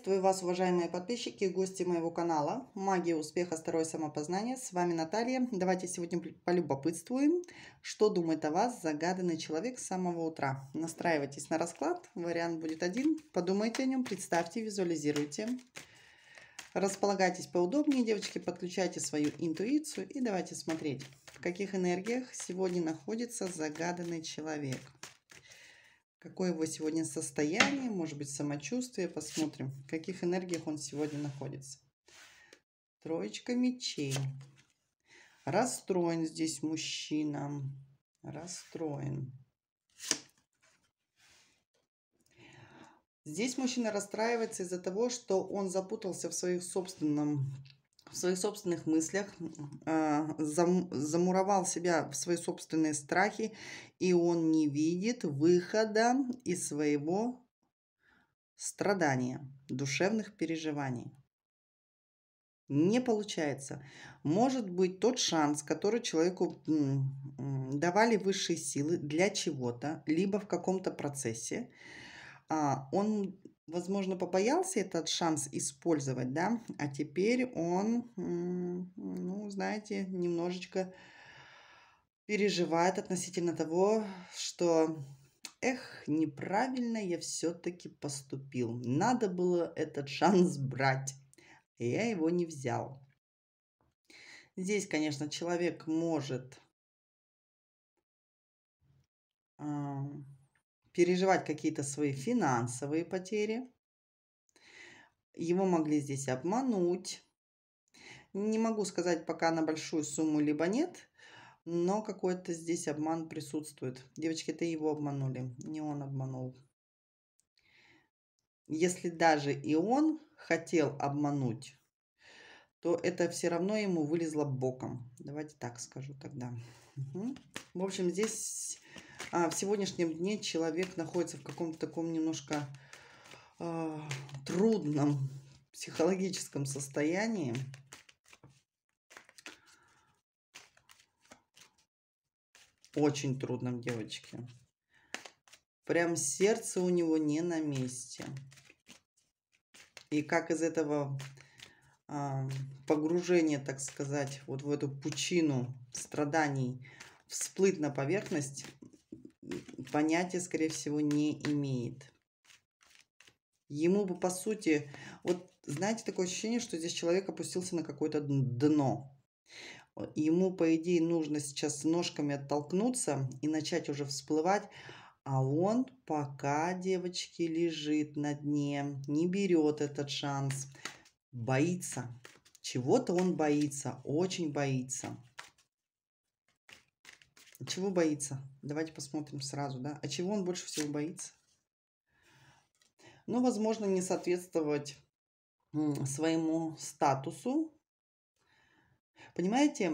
Приветствую вас, уважаемые подписчики и гости моего канала «Магия успеха. Второе самопознание». С вами Наталья. Давайте сегодня полюбопытствуем, что думает о вас загаданный человек с самого утра. Настраивайтесь на расклад. Вариант будет один. Подумайте о нем, представьте, визуализируйте. Располагайтесь поудобнее, девочки, подключайте свою интуицию и давайте смотреть, в каких энергиях сегодня находится загаданный человек какое его сегодня состояние, может быть, самочувствие. Посмотрим, в каких энергиях он сегодня находится. Троечка мечей. Расстроен здесь мужчина. Расстроен. Здесь мужчина расстраивается из-за того, что он запутался в своих собственном в своих собственных мыслях, а, замуровал себя в свои собственные страхи, и он не видит выхода из своего страдания, душевных переживаний. Не получается. Может быть, тот шанс, который человеку давали высшие силы для чего-то, либо в каком-то процессе, а, он возможно, побоялся этот шанс использовать, да, а теперь он, ну, знаете, немножечко переживает относительно того, что, эх, неправильно я все-таки поступил, надо было этот шанс брать, и я его не взял. Здесь, конечно, человек может переживать какие-то свои финансовые потери. Его могли здесь обмануть. Не могу сказать пока на большую сумму, либо нет, но какой-то здесь обман присутствует. Девочки, это его обманули, не он обманул. Если даже и он хотел обмануть, то это все равно ему вылезло боком. Давайте так скажу тогда. Угу. В общем, здесь а в сегодняшнем дне человек находится в каком-то таком немножко э, трудном психологическом состоянии. Очень трудном, девочки. Прям сердце у него не на месте. И как из этого а, погружения, так сказать, вот в эту пучину страданий всплыть на поверхность, понятия, скорее всего, не имеет. Ему бы, по сути, вот знаете, такое ощущение, что здесь человек опустился на какое-то дно. Ему, по идее, нужно сейчас ножками оттолкнуться и начать уже всплывать, а он пока, девочки, лежит на дне, не берет этот шанс, боится. Чего-то он боится, очень боится. Чего боится? Давайте посмотрим сразу, да? А чего он больше всего боится? Ну, возможно, не соответствовать своему статусу. Понимаете,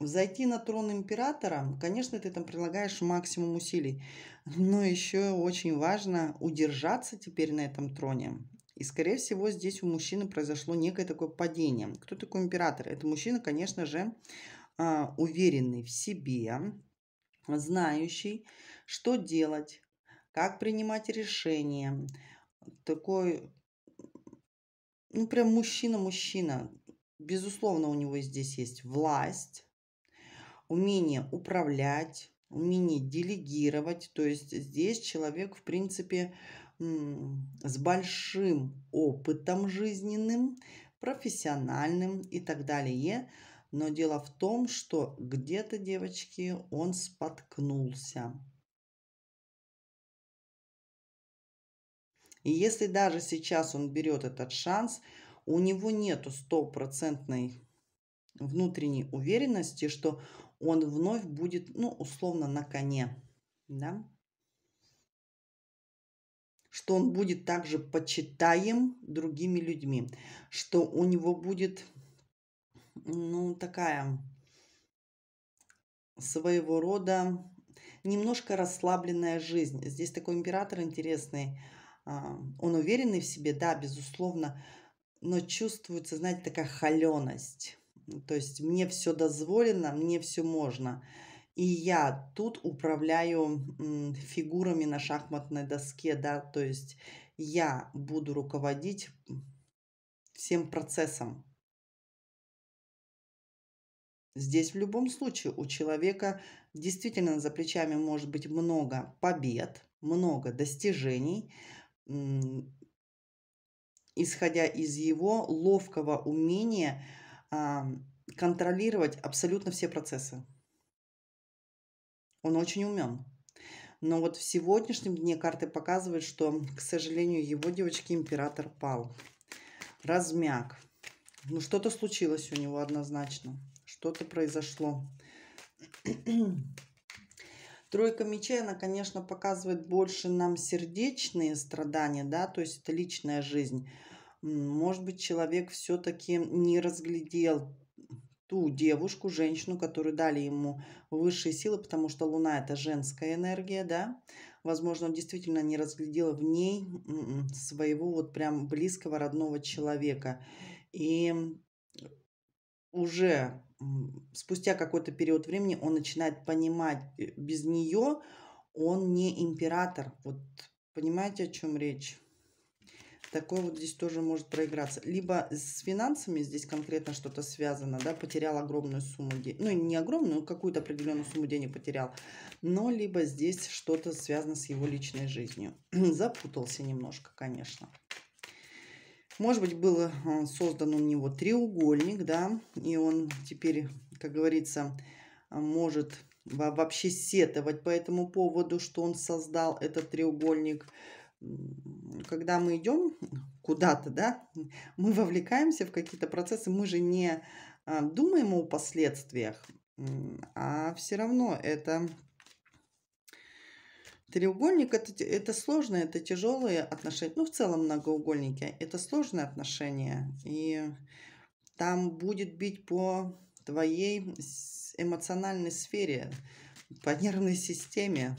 взойти на трон императора, конечно, ты там прилагаешь максимум усилий, но еще очень важно удержаться теперь на этом троне. И, скорее всего, здесь у мужчины произошло некое такое падение. Кто такой император? Это мужчина, конечно же, а, уверенный в себе, знающий, что делать, как принимать решения. Такой, ну прям мужчина-мужчина. Безусловно, у него здесь есть власть, умение управлять, умение делегировать. То есть здесь человек, в принципе, с большим опытом жизненным, профессиональным и так далее – но дело в том, что где-то, девочки, он споткнулся. И если даже сейчас он берет этот шанс, у него нету стопроцентной внутренней уверенности, что он вновь будет, ну, условно, на коне, да? Что он будет также почитаем другими людьми, что у него будет ну, такая своего рода немножко расслабленная жизнь. Здесь такой император интересный. А, он уверенный в себе, да, безусловно, но чувствуется, знаете, такая холеность. То есть мне все дозволено, мне все можно. И я тут управляю фигурами на шахматной доске, да, то есть я буду руководить всем процессом. Здесь в любом случае у человека действительно за плечами может быть много побед, много достижений, исходя из его ловкого умения а, контролировать абсолютно все процессы. Он очень умен. Но вот в сегодняшнем дне карты показывают, что, к сожалению, его девочки император пал. Размяк. Ну, что-то случилось у него однозначно что-то произошло. Тройка мечей, она, конечно, показывает больше нам сердечные страдания, да, то есть это личная жизнь. Может быть, человек все-таки не разглядел ту девушку, женщину, которую дали ему высшие силы, потому что Луна – это женская энергия, да. Возможно, он действительно не разглядел в ней м-м, своего вот прям близкого родного человека. И уже спустя какой-то период времени он начинает понимать, э, без нее он не император. Вот понимаете, о чем речь? Такое вот здесь тоже может проиграться. Либо с финансами здесь конкретно что-то связано, да, потерял огромную сумму денег. Ну, не огромную, но какую-то определенную сумму денег потерял. Но либо здесь что-то связано с его личной жизнью. Запутался немножко, конечно. Может быть, был э, создан у него треугольник, да, и он теперь, как говорится, может вообще сетовать по этому поводу, что он создал этот треугольник. Когда мы идем куда-то, да, мы вовлекаемся в какие-то процессы, мы же не а, думаем о последствиях, а все равно это Треугольник это, это сложное это тяжелые отношения. Ну, в целом многоугольники это сложные отношения. И там будет бить по твоей эмоциональной сфере, по нервной системе.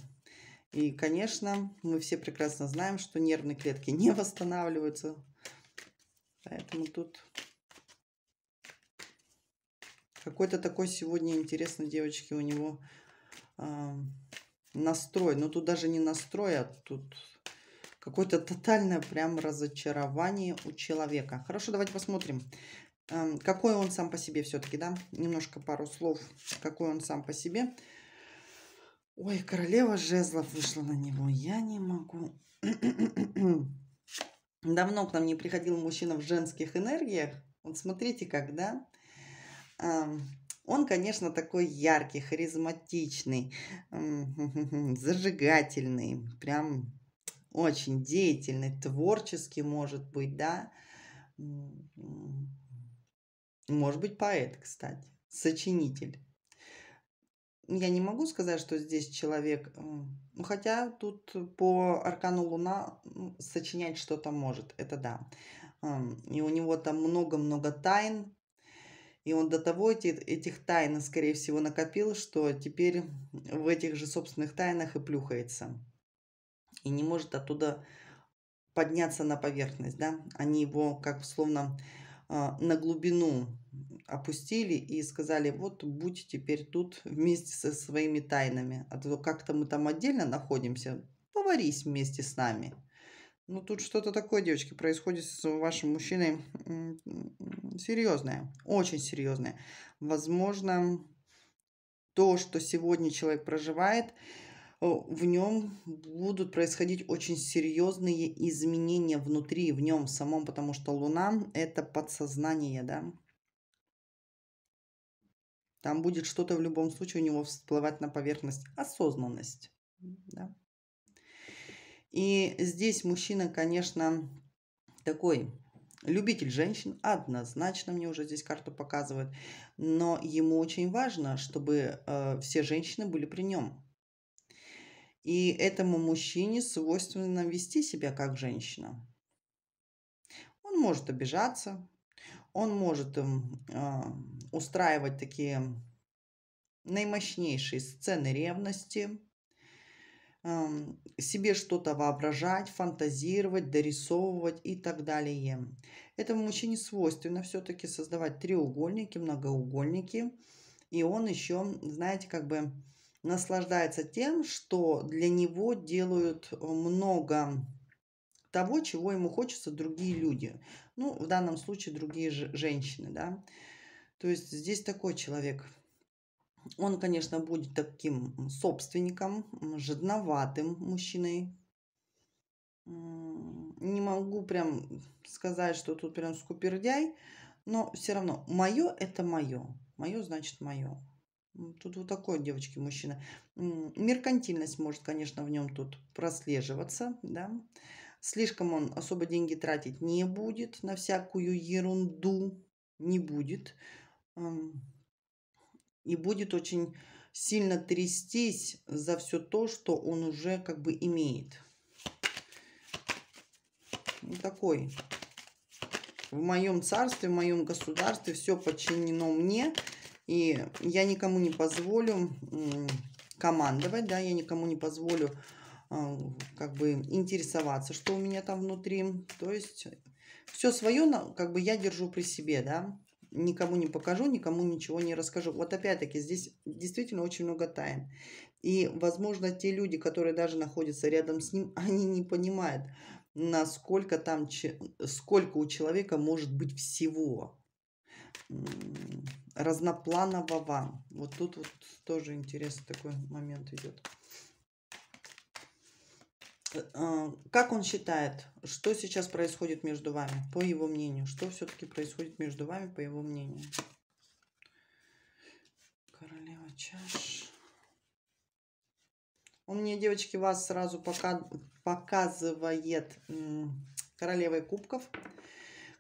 И, конечно, мы все прекрасно знаем, что нервные клетки не восстанавливаются. Поэтому тут какой-то такой сегодня интересный, девочки, у него а, настрой. Ну, тут даже не настрой, а тут какое-то тотальное прям разочарование у человека. Хорошо, давайте посмотрим, эм, какой он сам по себе все-таки, да? Немножко пару слов, какой он сам по себе. Ой, королева жезлов вышла на него. Я не могу. Давно к нам не приходил мужчина в женских энергиях. Вот смотрите, когда он, конечно, такой яркий, харизматичный, зажигательный, прям очень деятельный, творческий, может быть, да. Может быть, поэт, кстати, сочинитель. Я не могу сказать, что здесь человек, ну, хотя тут по аркану Луна сочинять что-то может, это да. И у него там много-много тайн, и он до того эти, этих тайн, скорее всего, накопил, что теперь в этих же собственных тайнах и плюхается. И не может оттуда подняться на поверхность, да. Они его как словно а, на глубину опустили и сказали, вот будь теперь тут вместе со своими тайнами. А то как-то мы там отдельно находимся, поварись вместе с нами. Ну, тут что-то такое, девочки, происходит с вашим мужчиной серьезное, очень серьезное. Возможно, то, что сегодня человек проживает, э, в нем будут происходить очень серьезные изменения внутри, в нем самом, потому что Луна – это подсознание, да. Там будет что-то в любом случае у него всплывать на поверхность, осознанность, да. И здесь мужчина, конечно, такой любитель женщин, однозначно мне уже здесь карту показывают, но ему очень важно, чтобы э, все женщины были при нем. И этому мужчине свойственно вести себя как женщина. Он может обижаться, он может э, устраивать такие наимощнейшие сцены ревности, себе что-то воображать, фантазировать, дорисовывать и так далее. Этому мужчине свойственно все-таки создавать треугольники, многоугольники. И он еще, знаете, как бы наслаждается тем, что для него делают э, много того, чего ему хочется другие люди. Ну, в данном случае другие женщины, да. То есть здесь такой человек – он, конечно, будет таким собственником, жадноватым мужчиной. Не могу прям сказать, что тут прям скупердяй, но все равно мое это мое. Мое значит мое. Тут вот такой, девочки, мужчина. Меркантильность может, конечно, в нем тут прослеживаться, да. Слишком он особо деньги тратить не будет на всякую ерунду, не будет и будет очень сильно трястись за все то, что он уже как бы имеет. Вот такой. В моем царстве, в моем государстве все подчинено мне. И я никому не позволю командовать, да, я никому не позволю а, как бы интересоваться, что у меня там внутри. То есть все свое, как бы я держу при себе, да никому не покажу, никому ничего не расскажу. Вот опять-таки здесь действительно очень много тайн. И, возможно, те люди, которые даже находятся рядом с ним, они не понимают, насколько там, сколько у человека может быть всего разнопланового. Вот тут вот тоже интересный такой момент идет. Э, как он считает, что сейчас происходит между вами, по его мнению? Что все-таки происходит между вами, по его мнению? Королева чаш. Он мне, девочки, вас сразу пока... показывает королевой кубков.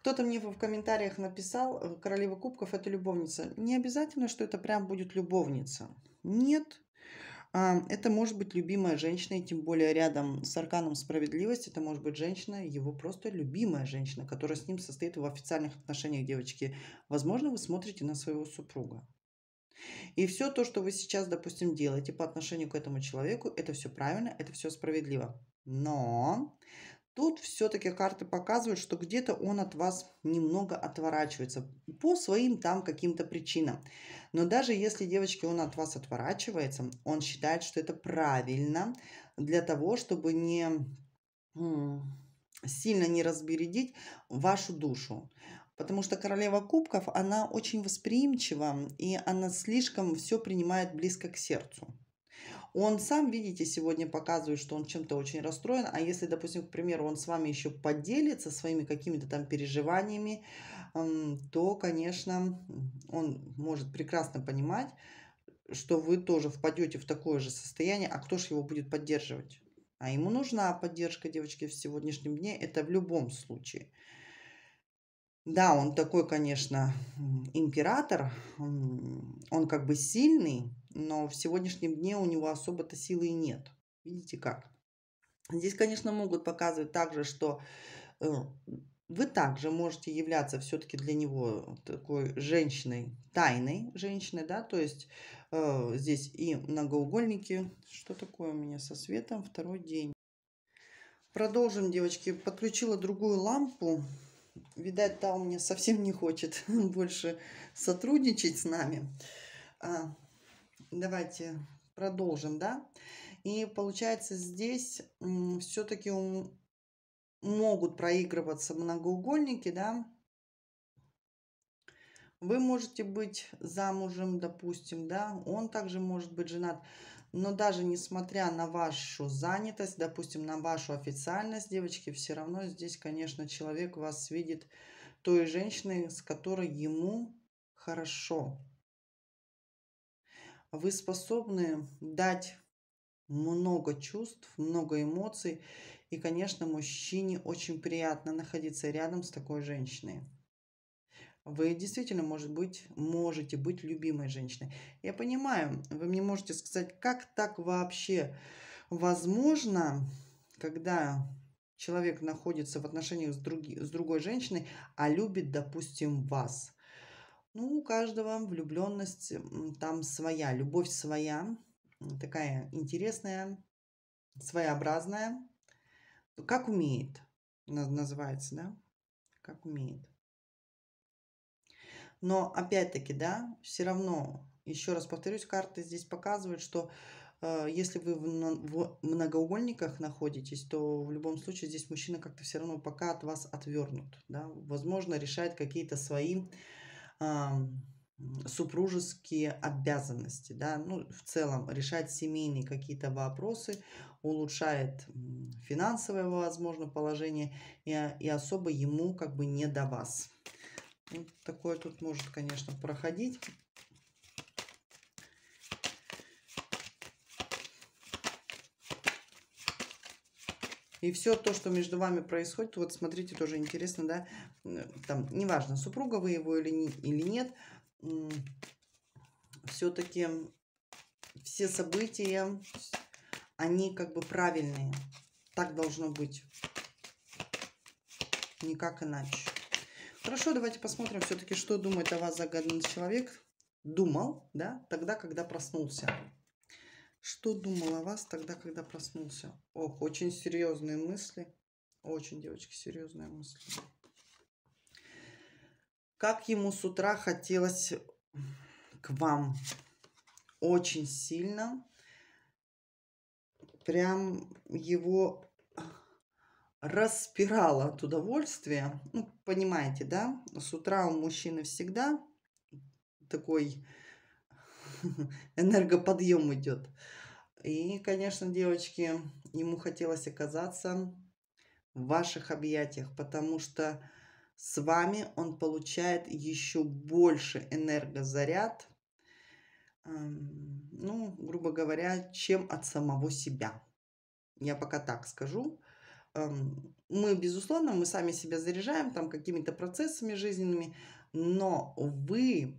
Кто-то мне в комментариях написал, э, королева кубков – это любовница. Не обязательно, что это прям будет любовница. Нет, а, это может быть любимая женщина, и тем более рядом с арканом справедливости, это может быть женщина, его просто любимая женщина, которая с ним состоит в официальных отношениях девочки. Возможно, вы смотрите на своего супруга. И все то, что вы сейчас, допустим, делаете по отношению к этому человеку, это все правильно, это все справедливо. Но Тут все-таки карты показывают, что где-то он от вас немного отворачивается по своим там каким-то причинам. Но даже если, девочки, он от вас отворачивается, он считает, что это правильно для того, чтобы не сильно не разбередить вашу душу. Потому что королева кубков, она очень восприимчива, и она слишком все принимает близко к сердцу. Он сам, видите, сегодня показывает, что он чем-то очень расстроен. А если, допустим, к примеру, он с вами еще поделится своими какими-то там переживаниями, то, конечно, он может прекрасно понимать, что вы тоже впадете в такое же состояние, а кто же его будет поддерживать? А ему нужна поддержка, девочки, в сегодняшнем дне, это в любом случае. Да, он такой, конечно, император, он как бы сильный, но в сегодняшнем дне у него особо-то силы и нет. Видите как? Здесь, конечно, могут показывать также, что э, вы также можете являться все-таки для него такой женщиной, тайной женщиной, да, то есть э, здесь и многоугольники. Что такое у меня со светом? Второй день. Продолжим, девочки. Подключила другую лампу. Видать, та у меня совсем не хочет больше сотрудничать с нами. А, Давайте продолжим, да? И получается здесь все-таки могут проигрываться многоугольники, да? Вы можете быть замужем, допустим, да? Он также может быть женат. Но даже несмотря на вашу занятость, допустим, на вашу официальность, девочки, все равно здесь, конечно, человек вас видит той женщиной, с которой ему хорошо вы способны дать много чувств, много эмоций. И, конечно, мужчине очень приятно находиться рядом с такой женщиной. Вы действительно, может быть, можете быть любимой женщиной. Я понимаю, вы мне можете сказать, как так вообще возможно, когда человек находится в отношениях с, други, с другой женщиной, а любит, допустим, вас – ну, у каждого влюбленность там своя, любовь своя, такая интересная, своеобразная. Ну, как умеет, называется, да? Как умеет. Но опять-таки, да, все равно, еще раз повторюсь, карты здесь показывают, что э, если вы в, в многоугольниках находитесь, то в любом случае здесь мужчина как-то все равно пока от вас отвернут, да. Возможно, решает какие-то свои супружеские обязанности, да, ну, в целом решать семейные какие-то вопросы, улучшает финансовое, возможно, положение, и, и особо ему как бы не до вас. Вот такое тут может, конечно, проходить. И все то, что между вами происходит, вот смотрите, тоже интересно, да, Э, там, неважно, супруга вы его или, не, или нет, все-таки все события, они как бы правильные. Так должно быть. Никак иначе. Хорошо, давайте посмотрим все-таки, что думает о вас загадный человек. Думал, да, тогда, когда проснулся. Что думал о вас тогда, когда проснулся? Ох, очень серьезные мысли. Очень, девочки, серьезные мысли. Как ему с утра хотелось к вам очень сильно. Прям его распирало от удовольствия. Ну, понимаете, да? С утра у мужчины всегда такой энергоподъем идет. И, конечно, девочки, ему хотелось оказаться в ваших объятиях, потому что с вами он получает еще больше энергозаряд, эм, ну, грубо говоря, чем от самого себя. Я пока так скажу. Эм, мы, безусловно, мы сами себя заряжаем там какими-то процессами жизненными, но вы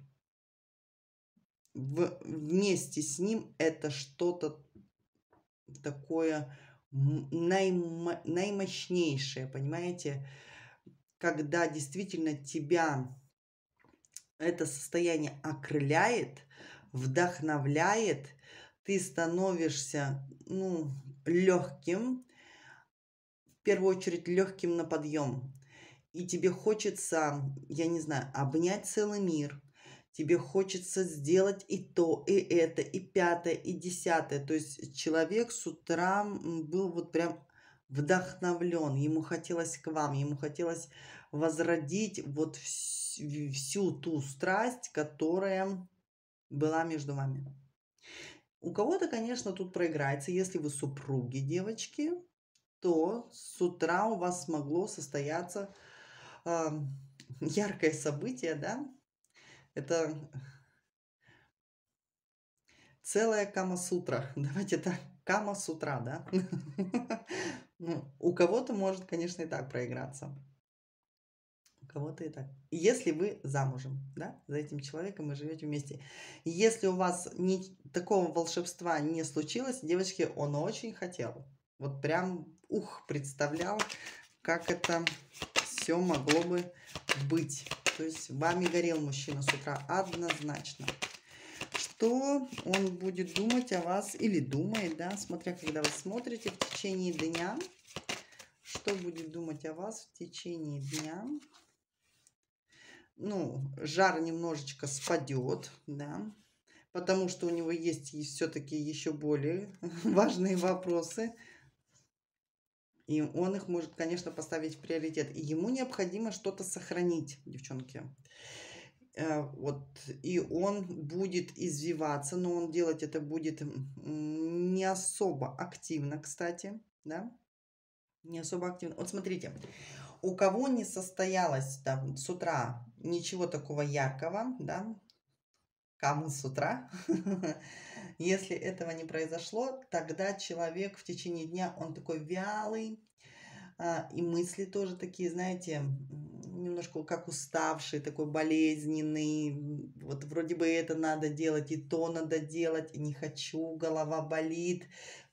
в, вместе с ним это что-то такое наим, наимощнейшее, понимаете? когда действительно тебя это состояние окрыляет, вдохновляет, ты становишься ну, легким, в первую очередь легким на подъем. И тебе хочется, я не знаю, обнять целый мир. Тебе хочется сделать и то, и это, и пятое, и десятое. То есть человек с утра был вот прям вдохновлен, ему хотелось к вам, ему хотелось возродить вот всю ту страсть, которая была между вами. У кого-то, конечно, тут проиграется, если вы супруги девочки, то с утра у вас могло состояться э, яркое событие, да? Это целая кама-сутра. Давайте так, кама с утра, да? Ну, у кого-то может, конечно, и так проиграться. У кого-то и так. Если вы замужем, да, за этим человеком и живете вместе. Если у вас ни, такого волшебства не случилось, девочки, он очень хотел. Вот прям, ух, представлял, как это все могло бы быть. То есть вами горел мужчина с утра однозначно то он будет думать о вас или думает, да, смотря когда вы смотрите в течение дня, что будет думать о вас в течение дня. Ну, жар немножечко спадет, да, потому что у него есть все-таки еще более важные вопросы. И он их может, конечно, поставить в приоритет. И ему необходимо что-то сохранить, девчонки. Э, вот, и он будет извиваться, но он делать это будет не особо активно, кстати, да, не особо активно. Вот смотрите, у кого не состоялось там с утра ничего такого яркого, да, кому с утра, если этого не произошло, тогда человек в течение дня, он такой вялый, а, и мысли тоже такие, знаете, немножко как уставший, такой болезненный. Вот вроде бы это надо делать, и то надо делать, и не хочу, голова болит.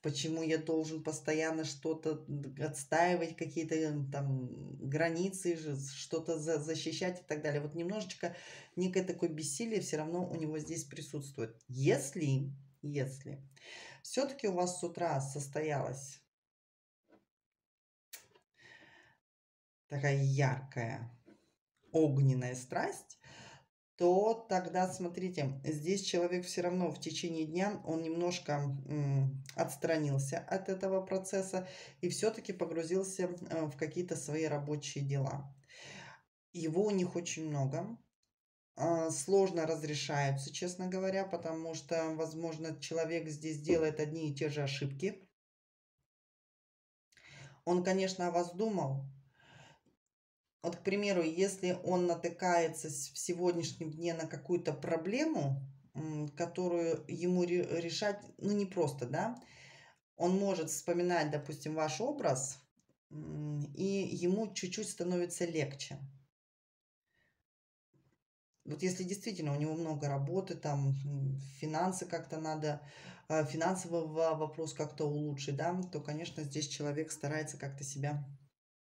Почему я должен постоянно что-то отстаивать, какие-то там границы, что-то за, защищать и так далее. Вот немножечко некое такое бессилие все равно у него здесь присутствует. Если, если все-таки у вас с утра состоялась такая яркая огненная страсть, то тогда смотрите, здесь человек все равно в течение дня, он немножко отстранился от этого процесса и все-таки погрузился э, в какие-то свои рабочие дела. Его у них очень много, а, сложно разрешаются, честно говоря, потому что, возможно, человек здесь делает одни и те же ошибки. Он, конечно, о вас думал, вот, к примеру, если он натыкается в сегодняшнем дне на какую-то проблему, которую ему решать, ну, не просто, да, он может вспоминать, допустим, ваш образ, и ему чуть-чуть становится легче. Вот если действительно у него много работы, там финансы как-то надо, э, финансовый вопрос как-то улучшить, да, то, конечно, здесь человек старается как-то себя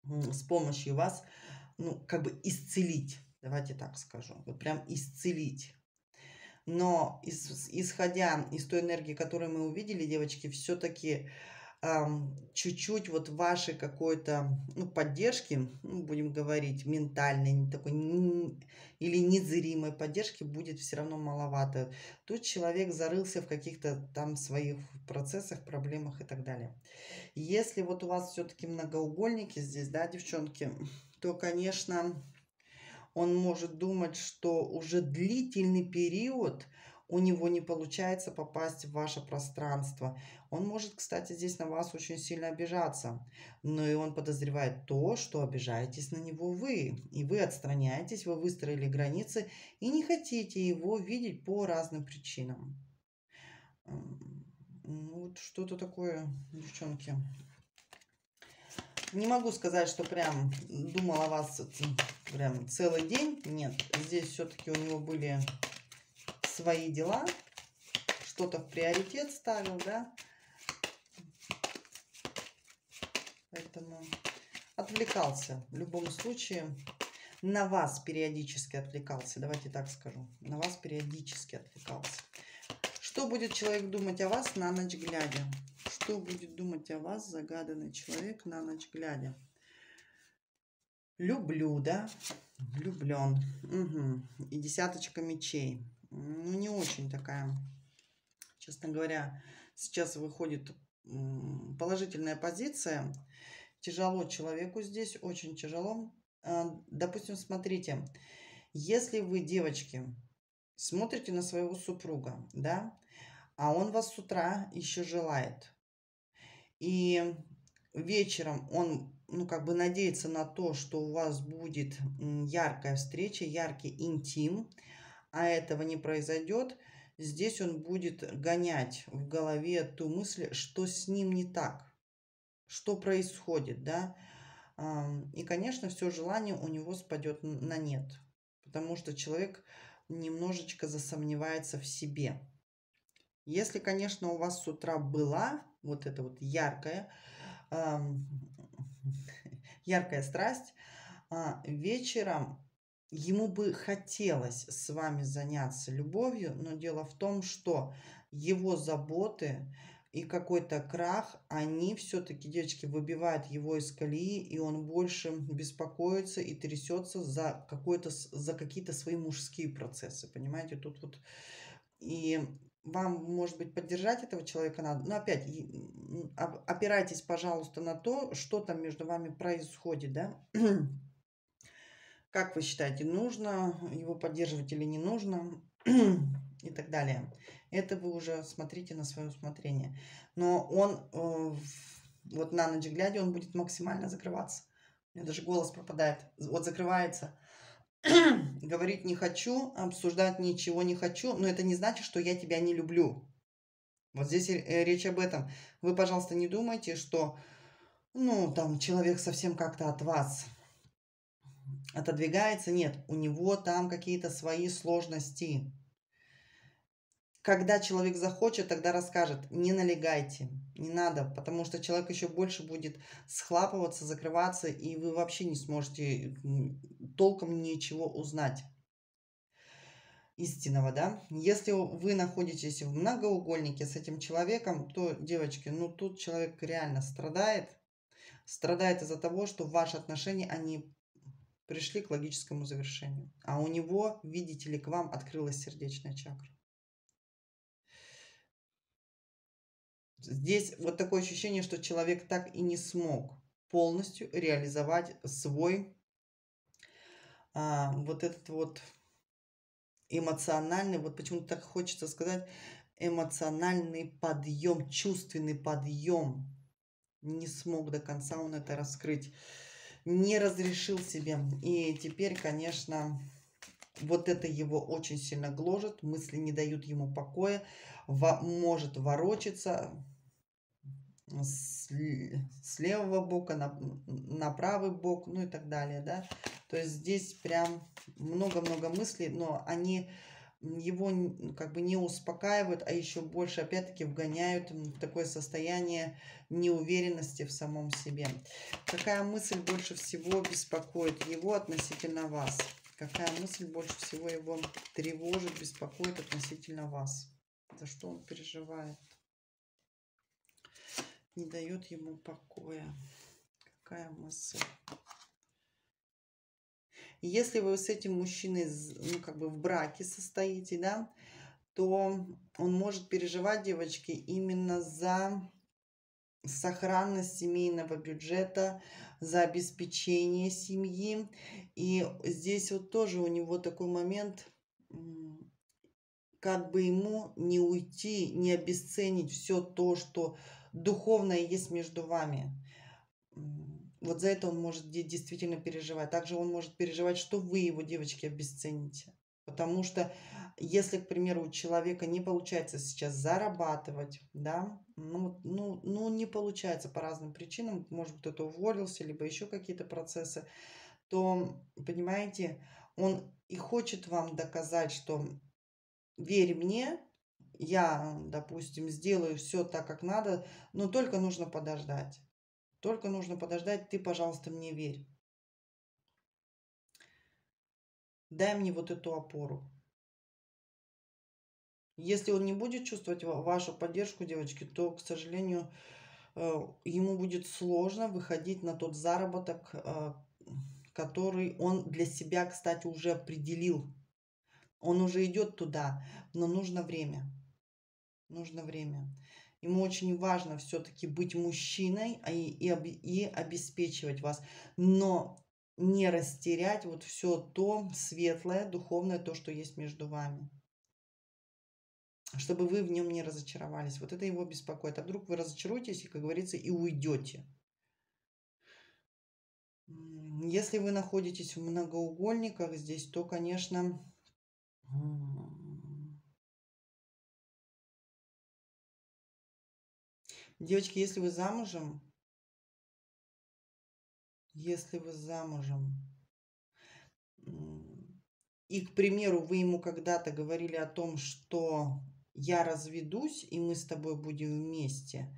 с помощью вас ну, как бы исцелить, давайте так скажу, вот прям исцелить. Но из, исходя из той энергии, которую мы увидели, девочки, все-таки чуть-чуть вот вашей какой-то ну, поддержки, ну, будем говорить, ментальной, такой не, или незримой поддержки будет все равно маловато. Тут человек зарылся в каких-то там своих процессах, проблемах и так далее. Если вот у вас все-таки многоугольники здесь, да, девчонки, то, конечно, он может думать, что уже длительный период у него не получается попасть в ваше пространство. Он может, кстати, здесь на вас очень сильно обижаться. Но и он подозревает то, что обижаетесь на него вы. И вы отстраняетесь, вы выстроили границы и не хотите его видеть по разным причинам. Ну, вот что-то такое, девчонки. Не могу сказать, что прям думала о вас прям целый день. Нет, здесь все-таки у него были свои дела. Что-то в приоритет ставил, да. Поэтому отвлекался в любом случае. На вас периодически отвлекался, давайте так скажу. На вас периодически отвлекался. Что будет человек думать о вас на ночь глядя? что будет думать о вас загаданный человек на ночь глядя? Люблю, да? Влюблен. Угу. И десяточка мечей. Ну, не очень такая, честно говоря, сейчас выходит положительная позиция. Тяжело человеку здесь, очень тяжело. А, допустим, смотрите, если вы, девочки, смотрите на своего супруга, да, а он вас с утра еще желает. И вечером он, ну, как бы надеется на то, что у вас будет яркая встреча, яркий интим, а этого не произойдет, здесь он будет гонять в голове ту мысль, что с ним не так, что происходит, да. И, конечно, все желание у него спадет на нет, потому что человек немножечко засомневается в себе. Если, конечно, у вас с утра была вот это вот яркая, яркая страсть, а, вечером ему бы хотелось с вами заняться любовью, но дело в том, что его заботы и какой-то крах, они все-таки, девочки, выбивают его из колеи, и он больше беспокоится и трясется за, какой-то, за какие-то свои мужские процессы, понимаете? Тут вот и вам, может быть, поддержать этого человека надо. Но опять, опирайтесь, пожалуйста, на то, что там между вами происходит, да. Как вы считаете, нужно его поддерживать или не нужно? и так далее. Это вы уже смотрите на свое усмотрение. Но он, э, вот на ночь глядя, он будет максимально закрываться. У меня даже голос пропадает. Вот закрывается, говорить не хочу, обсуждать ничего не хочу, но это не значит, что я тебя не люблю. Вот здесь э, речь об этом. Вы, пожалуйста, не думайте, что, ну, там, человек совсем как-то от вас отодвигается. Нет, у него там какие-то свои сложности когда человек захочет, тогда расскажет. Не налегайте, не надо, потому что человек еще больше будет схлапываться, закрываться, и вы вообще не сможете толком ничего узнать истинного, да. Если вы находитесь в многоугольнике с этим человеком, то, девочки, ну тут человек реально страдает. Страдает из-за того, что ваши отношения, они пришли к логическому завершению. А у него, видите ли, к вам открылась сердечная чакра. Здесь вот такое ощущение, что человек так и не смог полностью реализовать свой а, вот этот вот эмоциональный, вот почему-то так хочется сказать, эмоциональный подъем, чувственный подъем. Не смог до конца он это раскрыть. Не разрешил себе. И теперь, конечно, вот это его очень сильно гложет. Мысли не дают ему покоя. Во, может ворочаться с левого бока на, на правый бок, ну и так далее, да. То есть здесь прям много-много мыслей, но они его как бы не успокаивают, а еще больше опять-таки вгоняют в такое состояние неуверенности в самом себе. Какая мысль больше всего беспокоит его относительно вас? Какая мысль больше всего его тревожит, беспокоит относительно вас? За что он переживает? не дает ему покоя. Какая мысль. Если вы с этим мужчиной ну, как бы в браке состоите, да, то он может переживать, девочки, именно за сохранность семейного бюджета, за обеспечение семьи. И здесь вот тоже у него такой момент, как бы ему не уйти, не обесценить все то, что духовное есть между вами. Вот за это он может действительно переживать. Также он может переживать, что вы его, девочки, обесцените. Потому что если, к примеру, у человека не получается сейчас зарабатывать, да, ну, ну, ну не получается по разным причинам, может кто-то уволился, либо еще какие-то процессы, то, понимаете, он и хочет вам доказать, что верь мне, я, допустим, сделаю все так, как надо, но только нужно подождать. Только нужно подождать, ты, пожалуйста, мне верь. Дай мне вот эту опору. Если он не будет чувствовать вашу поддержку, девочки, то, к сожалению, э, ему будет сложно выходить на тот заработок, э, который он для себя, кстати, уже определил. Он уже идет туда, но нужно время нужно время. Ему очень важно все-таки быть мужчиной а и, и, и обеспечивать вас, но не растерять вот все то светлое, духовное, то, что есть между вами. Чтобы вы в нем не разочаровались. Вот это его беспокоит. А вдруг вы разочаруетесь и, как говорится, и уйдете. Если вы находитесь в многоугольниках здесь, то, конечно, Девочки, если вы замужем, если вы замужем, и, к примеру, вы ему когда-то говорили о том, что я разведусь, и мы с тобой будем вместе,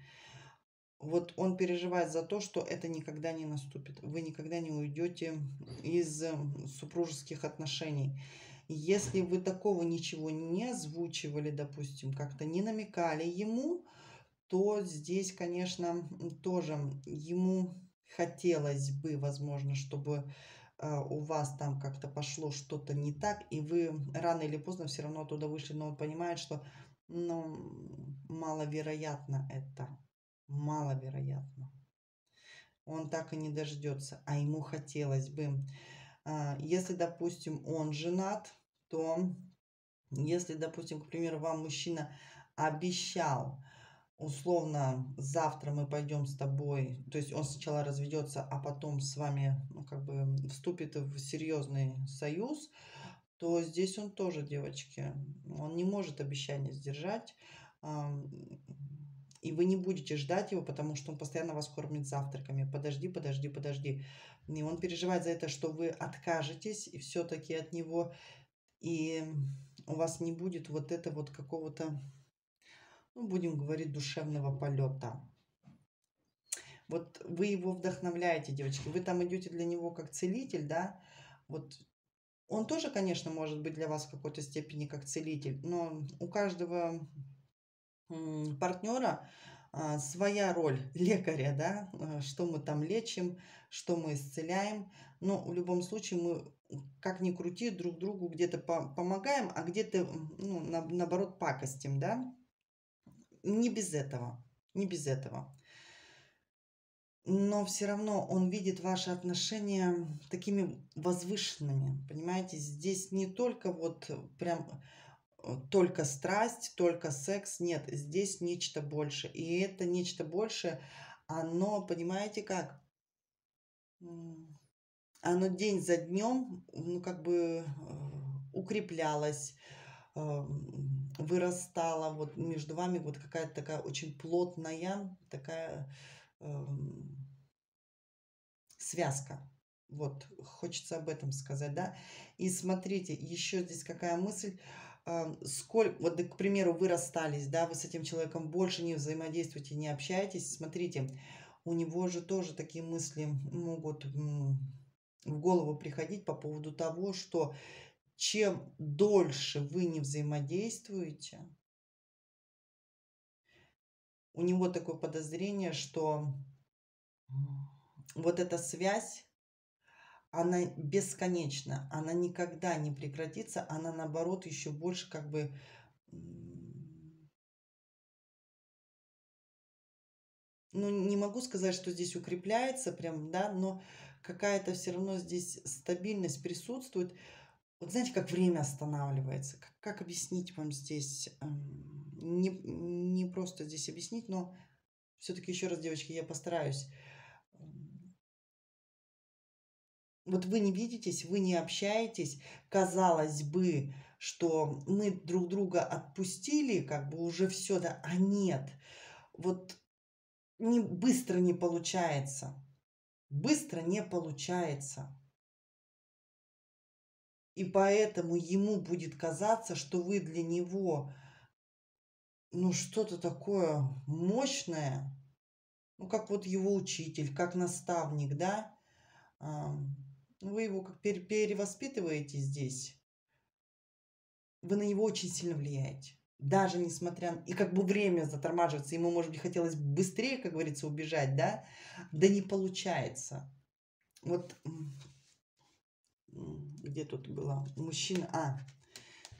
вот он переживает за то, что это никогда не наступит. Вы никогда не уйдете из супружеских отношений. Если вы такого ничего не озвучивали, допустим, как-то не намекали ему, то здесь, конечно, тоже ему хотелось бы, возможно, чтобы э, у вас там как-то пошло что-то не так, и вы рано или поздно все равно оттуда вышли, но он понимает, что ну, маловероятно это, маловероятно. Он так и не дождется, а ему хотелось бы. А, если, допустим, он женат, то если, допустим, к примеру, вам мужчина обещал, условно, завтра мы пойдем с тобой, то есть он сначала разведется, а потом с вами, ну, как бы, вступит в серьезный союз, то здесь он тоже, девочки, он не может обещание сдержать, и вы не будете ждать его, потому что он постоянно вас кормит завтраками. Подожди, подожди, подожди. И он переживает за это, что вы откажетесь и все-таки от него, и у вас не будет вот это вот какого-то ну, будем говорить, душевного полета. Вот вы его вдохновляете, девочки. Вы там идете для него как целитель, да? Вот он тоже, конечно, может быть для вас в какой-то степени как целитель, но у каждого партнера а, своя роль лекаря, да, а, что мы там лечим, что мы исцеляем. Но в любом случае мы, как ни крути, друг другу где-то помогаем, а где-то, ну, наоборот, пакостим, да не без этого, не без этого. Но все равно он видит ваши отношения такими возвышенными, понимаете? Здесь не только вот прям э, только страсть, только секс, нет, здесь нечто больше. И это нечто больше, оно, понимаете как, оно день за днем, ну, как бы э, укреплялось, а, вырастала, вот между вами вот какая-то такая очень плотная такая э, связка. Вот, хочется об этом сказать, да. И смотрите, еще здесь какая мысль, э, эм, сколько, вот, к примеру, вы расстались, да, вы с этим человеком больше не взаимодействуете, не общаетесь, смотрите, у него же тоже такие мысли могут в голову приходить по поводу того, что чем дольше вы не взаимодействуете, у него такое подозрение, что вот эта связь, она бесконечна, она никогда не прекратится, она наоборот еще больше как бы ну, не могу сказать, что здесь укрепляется прям, да, но какая-то все равно здесь стабильность присутствует. Вот знаете, как время останавливается, как, как объяснить вам здесь, эм, не, не просто здесь объяснить, но все-таки еще раз, девочки, я постараюсь. Эм, вот вы не видитесь, вы не общаетесь, казалось бы, что мы друг друга отпустили, как бы уже все, да, а нет. Вот не, быстро не получается. Быстро не получается. И поэтому ему будет казаться, что вы для него ну что-то такое мощное, ну как вот его учитель, как наставник, да, ну, вы его как перевоспитываете здесь, вы на него очень сильно влияете. Даже несмотря... И как бы время затормаживается, ему, может быть, хотелось быстрее, как говорится, убежать, да? Да не получается. Вот где тут была? Мужчина, а,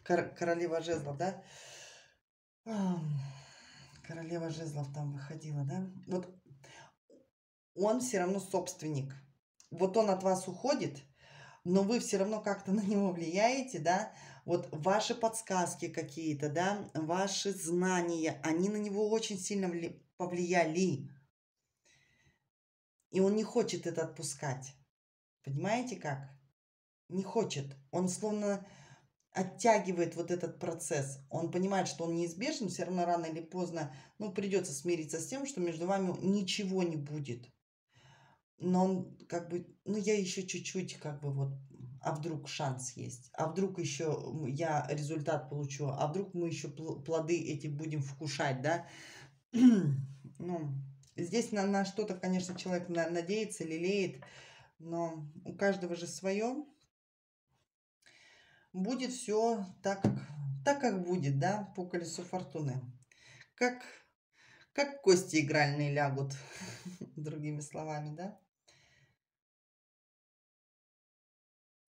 кор королева жезлов, да? Королева жезлов там выходила, да? Вот он все равно собственник. Вот он от вас уходит, но вы все равно как-то на него влияете, да? Вот ваши подсказки какие-то, да, ваши знания, они на него очень сильно повлияли. И он не хочет это отпускать. Понимаете как? не хочет. Он словно оттягивает вот этот процесс. Он понимает, что он неизбежен, все равно рано или поздно, ну, придется смириться с тем, что между вами ничего не будет. Но он как бы, ну, я еще чуть-чуть как бы вот, а вдруг шанс есть, а вдруг еще я результат получу, а вдруг мы еще плоды эти будем вкушать, да? ну, здесь на, на что-то, конечно, человек на, надеется, лелеет, но у каждого же свое будет все так, так как будет, да, по колесу фортуны. Как, как кости игральные лягут, другими словами, да.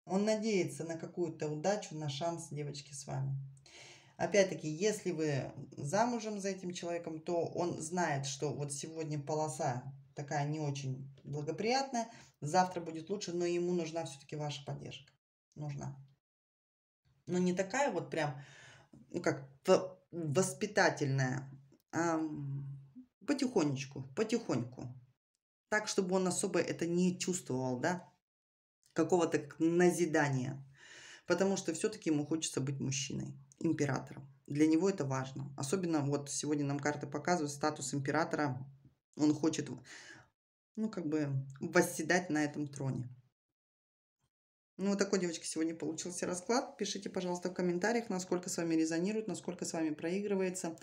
Он надеется на какую-то удачу, на шанс девочки с вами. Опять-таки, если вы замужем за этим человеком, то он знает, что вот сегодня полоса такая не очень благоприятная, завтра будет лучше, но ему нужна все-таки ваша поддержка. Нужна но не такая вот прям, ну как, воспитательная, а потихонечку, потихоньку. Так, чтобы он особо это не чувствовал, да, какого-то назидания. Потому что все-таки ему хочется быть мужчиной, императором. Для него это важно. Особенно вот сегодня нам карты показывают статус императора. Он хочет, ну, как бы восседать на этом троне. Ну, вот такой, девочки, сегодня получился расклад. Пишите, пожалуйста, в комментариях, насколько с вами резонирует, насколько с вами проигрывается.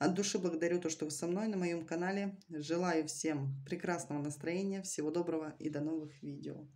От души благодарю то, что вы со мной на моем канале. Желаю всем прекрасного настроения, всего доброго и до новых видео.